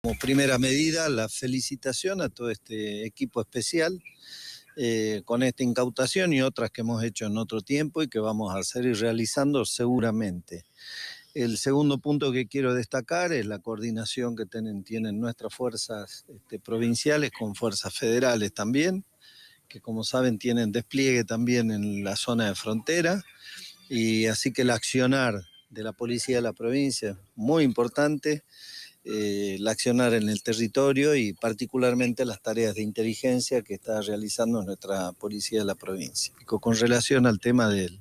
Como primera medida, la felicitación a todo este equipo especial eh, con esta incautación y otras que hemos hecho en otro tiempo y que vamos a seguir realizando seguramente. El segundo punto que quiero destacar es la coordinación que tienen, nuestras fuerzas este, provinciales con fuerzas federales también, que como saben tienen despliegue también en la zona de frontera, y así que el accionar de la policía de la provincia, muy importante. Eh, el accionar en el territorio y particularmente las tareas de inteligencia que está realizando nuestra policía de la provincia. Con relación al tema del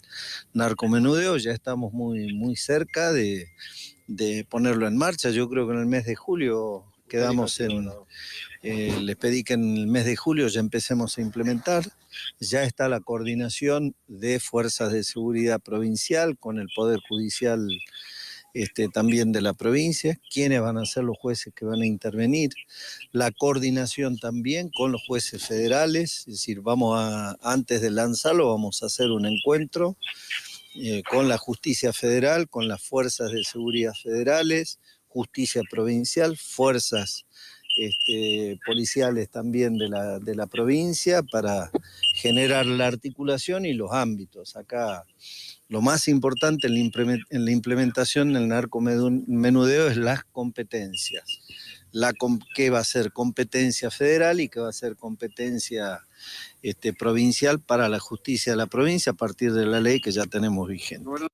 narcomenudeo, ya estamos muy, muy cerca de, ponerlo en marcha. Yo creo que en el mes de julio quedamos en... Eh, les pedí que en el mes de julio ya empecemos a implementar. Ya está la coordinación de fuerzas de seguridad provincial con el Poder Judicial este, también de la provincia, quiénes van a ser los jueces que van a intervenir, la coordinación también con los jueces federales, es decir, vamos a, antes de lanzarlo, vamos a hacer un encuentro eh, con la justicia federal, con las fuerzas de seguridad federales, justicia provincial, fuerzas este, policiales también de la, de la provincia para generar la articulación y los ámbitos. Acá lo más importante en la implementación del narcomenudeo es las competencias. La qué va a ser competencia federal y qué va a ser competencia este, provincial para la justicia de la provincia a partir de la ley que ya tenemos vigente.